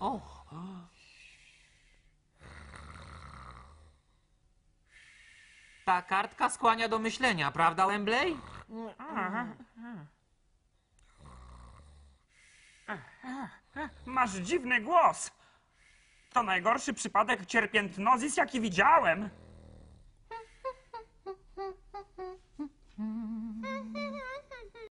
O! Ta kartka skłania do myślenia, prawda, Wembley? Masz dziwny głos. To najgorszy przypadek cierpiętnozis, jaki widziałem.